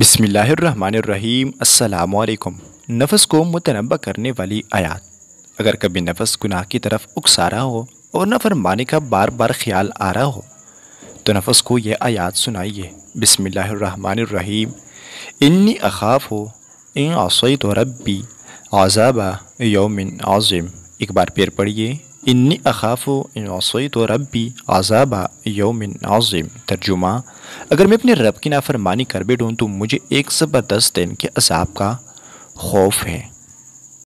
بسم اللہ الرحمن الرحیم السلام علیکم نفس کو متنبع کرنے والی آیات اگر کبھی نفس گناہ کی طرف اکسا رہا ہو اور نفرمانی کا بار بار خیال آ رہا ہو تو نفس کو یہ آیات سنائیے بسم اللہ الرحمن الرحیم انی اخاف ہو ان عصیت ربی عذاب یوم عظم ایک بار پھر پڑھیے انی اخاف عصیت و رب بھی عذاب یوم عظیم ترجمہ اگر میں اپنے رب کی نافرمانی کر بیٹھوں تو مجھے ایک زبردست دس دن کے عذاب کا خوف ہے